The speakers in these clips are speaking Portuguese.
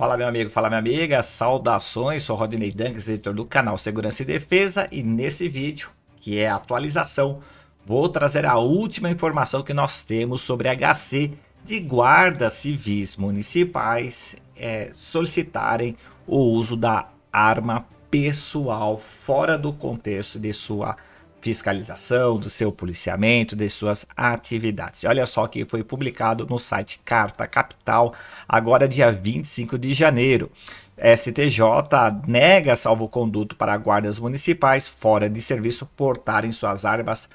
Fala meu amigo, fala minha amiga, saudações, sou Rodney Dunks, editor do canal Segurança e Defesa e nesse vídeo, que é a atualização, vou trazer a última informação que nós temos sobre HC de guardas civis municipais é, solicitarem o uso da arma pessoal fora do contexto de sua fiscalização, do seu policiamento, das suas atividades. E olha só que foi publicado no site Carta Capital, agora dia 25 de janeiro. STJ nega salvo-conduto para guardas municipais fora de serviço portarem suas armas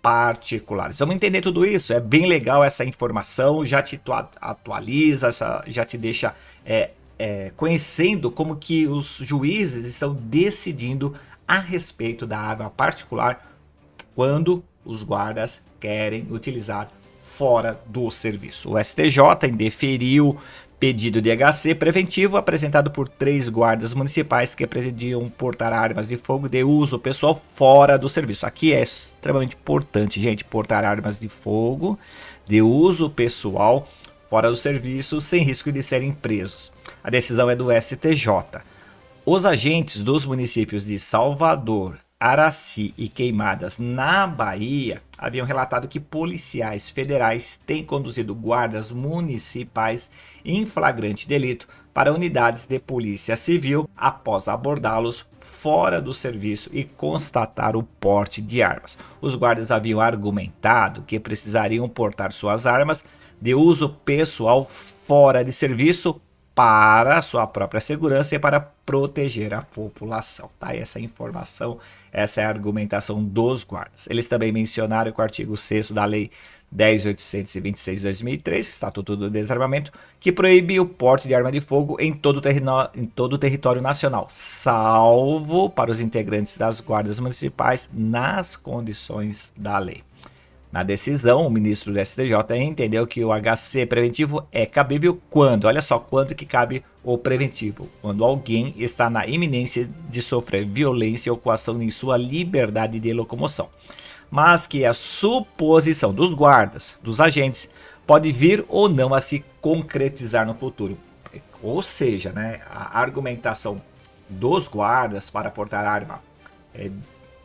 particulares. Vamos entender tudo isso? É bem legal essa informação, já te atualiza, já te deixa é, é, conhecendo como que os juízes estão decidindo a respeito da arma particular quando os guardas querem utilizar fora do serviço. O STJ indeferiu pedido de HC preventivo apresentado por três guardas municipais que pretendiam portar armas de fogo de uso pessoal fora do serviço. Aqui é extremamente importante, gente, portar armas de fogo de uso pessoal fora do serviço sem risco de serem presos. A decisão é do STJ. Os agentes dos municípios de Salvador, Araci e Queimadas, na Bahia, haviam relatado que policiais federais têm conduzido guardas municipais em flagrante delito para unidades de polícia civil após abordá-los fora do serviço e constatar o porte de armas. Os guardas haviam argumentado que precisariam portar suas armas de uso pessoal fora de serviço para sua própria segurança e para proteger a população. Tá? é essa informação, essa é a argumentação dos guardas. Eles também mencionaram que o artigo 6 da Lei 10.826-2003, Estatuto do Desarmamento, que proíbe o porte de arma de fogo em todo, em todo o território nacional, salvo para os integrantes das guardas municipais nas condições da lei. Na decisão, o ministro do STJ entendeu que o HC preventivo é cabível quando, olha só quando que cabe o preventivo, quando alguém está na iminência de sofrer violência ou coação em sua liberdade de locomoção. Mas que a suposição dos guardas, dos agentes, pode vir ou não a se concretizar no futuro. Ou seja, né, a argumentação dos guardas para portar arma é,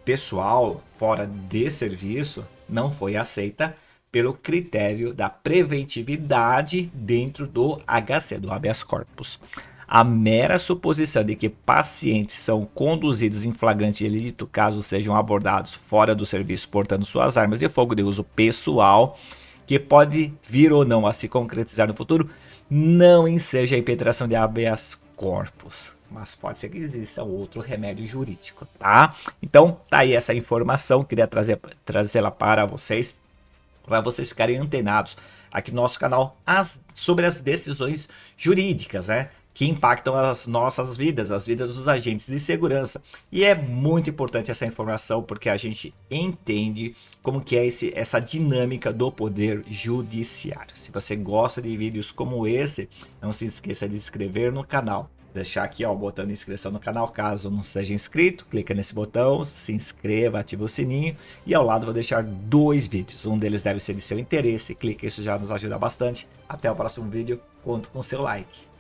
pessoal fora de serviço não foi aceita pelo critério da preventividade dentro do HC, do habeas corpus. A mera suposição de que pacientes são conduzidos em flagrante delito caso sejam abordados fora do serviço portando suas armas de fogo de uso pessoal, que pode vir ou não a se concretizar no futuro, não enseja a impetração de habeas corpus mas pode ser que exista outro remédio jurídico, tá? Então, tá aí essa informação, queria trazer trazê-la para vocês, para vocês ficarem antenados aqui no nosso canal as, sobre as decisões jurídicas, né? Que impactam as nossas vidas, as vidas dos agentes de segurança. E é muito importante essa informação porque a gente entende como que é esse, essa dinâmica do poder judiciário. Se você gosta de vídeos como esse, não se esqueça de se inscrever no canal deixar aqui, ó, o botão de inscrição no canal, caso não seja inscrito, clica nesse botão, se inscreva, ativa o sininho e ao lado vou deixar dois vídeos, um deles deve ser de seu interesse, clica, isso já nos ajuda bastante. Até o próximo vídeo, conto com seu like.